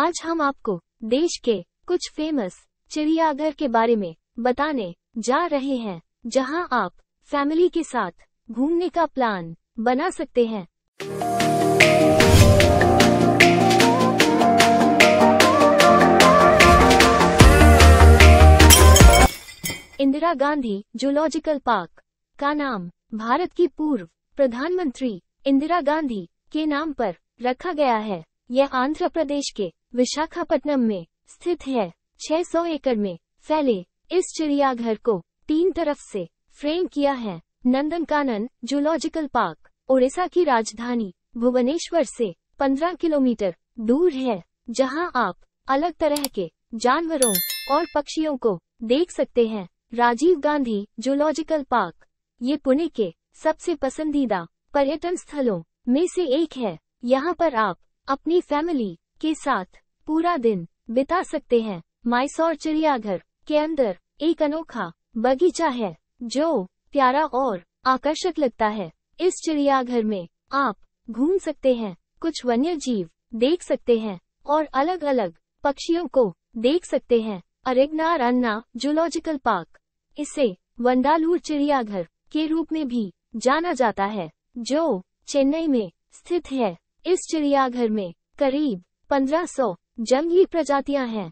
आज हम आपको देश के कुछ फेमस चिड़ियाघर के बारे में बताने जा रहे हैं जहां आप फैमिली के साथ घूमने का प्लान बना सकते हैं इंदिरा गांधी जूलॉजिकल पार्क का नाम भारत की पूर्व प्रधानमंत्री इंदिरा गांधी के नाम पर रखा गया है यह आंध्र प्रदेश के विशाखापट्टनम में स्थित है 600 एकड़ में फैले इस चिड़ियाघर को तीन तरफ से फ्रेम किया है नंदन कानन जूलॉजिकल पार्क ओडिशा की राजधानी भुवनेश्वर से 15 किलोमीटर दूर है जहां आप अलग तरह के जानवरों और पक्षियों को देख सकते हैं राजीव गांधी जूलॉजिकल पार्क ये पुणे के सबसे पसंदीदा पर्यटन स्थलों में से एक है यहाँ पर आप अपनी फैमिली के साथ पूरा दिन बिता सकते हैं माइसौर चिड़ियाघर के अंदर एक अनोखा बगीचा है जो प्यारा और आकर्षक लगता है इस चिड़ियाघर में आप घूम सकते हैं कुछ वन्य जीव देख सकते हैं और अलग अलग पक्षियों को देख सकते हैं अरेगनार अन्ना जूलॉजिकल पार्क इसे वंडालूर चिड़ियाघर के रूप में भी जाना जाता है जो चेन्नई में स्थित है इस चिड़ियाघर में करीब 1500 जंगली प्रजातियां हैं